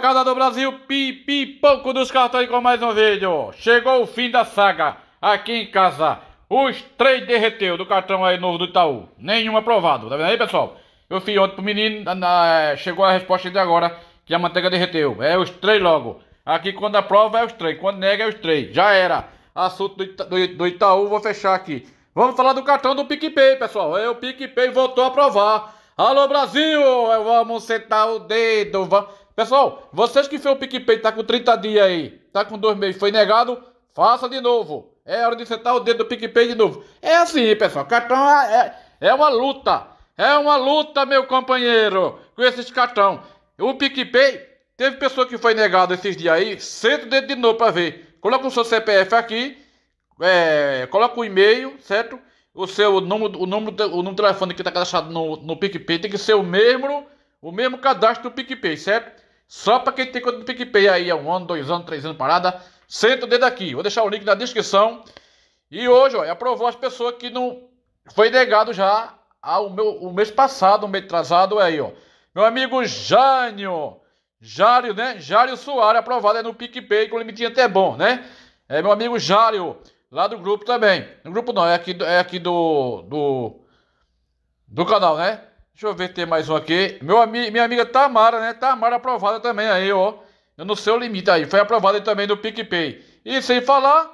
Casa do Brasil, pipipoco dos cartões com mais um vídeo. Chegou o fim da saga aqui em casa. Os três derreteu do cartão aí novo do Itaú. Nenhum aprovado, tá vendo aí, pessoal? Eu fui ontem pro menino, é, chegou a resposta de agora que a manteiga derreteu. É os três logo. Aqui quando aprova é os três, quando nega é os três. Já era. Assunto do, Ita do, do Itaú, vou fechar aqui. Vamos falar do cartão do PicPay, pessoal. É, o PicPay voltou a aprovar. Alô, Brasil! Vamos sentar o dedo. Vamos... Pessoal, vocês que fez o PicPay, tá com 30 dias aí, tá com dois meses, foi negado, faça de novo. É hora de sentar o dedo do PicPay de novo. É assim, pessoal, cartão é, é, é uma luta. É uma luta, meu companheiro, com esses cartão. O PicPay, teve pessoa que foi negado esses dias aí, senta o dedo de novo para ver. Coloca o seu CPF aqui, é, coloca o e-mail, certo? O seu número, o número, o número de telefone que tá cadastrado no, no PicPay tem que ser o mesmo, o mesmo cadastro do PicPay, certo? Só para quem tem conta do PicPay aí há um ano, dois anos, três anos parada, senta o dedo aqui. Vou deixar o link na descrição. E hoje, ó, aprovou as pessoas que não foi negado já ao meu, o mês passado, o mês atrasado é aí, ó. Meu amigo Jânio, Jário, né? Jário Soares, aprovado é no PicPay, com limitinho até é bom, né? É meu amigo Jário, lá do grupo também. No grupo não, é aqui, é aqui do, do, do canal, né? Deixa eu ver, tem mais um aqui. Meu ami, minha amiga Tamara, né? Tamara aprovada também aí, ó. eu não sei o limite aí. Foi aprovada também no PicPay. E sem falar,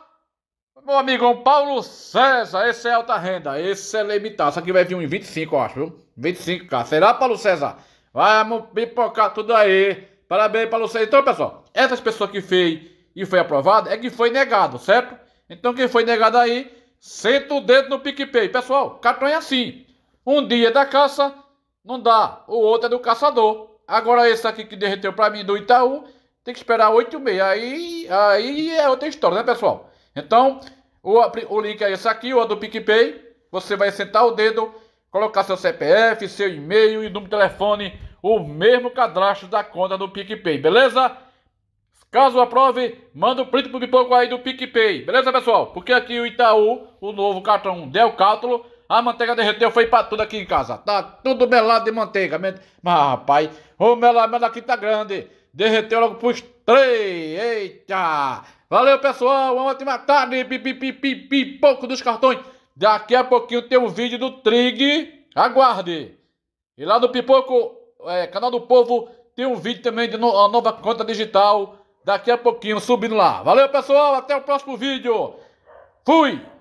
meu amigão Paulo César. Esse é alta renda. Esse é limitado. Isso aqui vai vir um em 25, eu acho, viu? 25k. Será, Paulo César? Vamos pipocar tudo aí. Parabéns, Paulo César. Então, pessoal, essas pessoas que fez e foi aprovada é que foi negado, certo? Então, quem foi negado aí, senta o dedo no PicPay. Pessoal, cartão é assim. Um dia da caça não dá. O outro é do caçador. Agora esse aqui que derreteu para mim do Itaú, tem que esperar 8 meses. Aí, aí é outra história, né, pessoal? Então, o, o link é esse aqui, o do PicPay. Você vai sentar o dedo, colocar seu CPF, seu e-mail e número de telefone, o mesmo cadastro da conta do PicPay, beleza? Caso aprove, manda o um print pro pipoco aí do PicPay, beleza, pessoal? Porque aqui o Itaú, o novo cartão Del Cátulo, a manteiga derreteu, foi pra tudo aqui em casa. Tá tudo melado de manteiga. Mas, rapaz, o melamento aqui tá grande. Derreteu logo pros três. Eita! Valeu, pessoal. Uma ótima tarde. Pipipipipi, dos cartões. Daqui a pouquinho tem um vídeo do Trig. Aguarde. E lá no Pipoco, é, canal do Povo, tem um vídeo também de no, uma nova conta digital. Daqui a pouquinho, subindo lá. Valeu, pessoal. Até o próximo vídeo. Fui!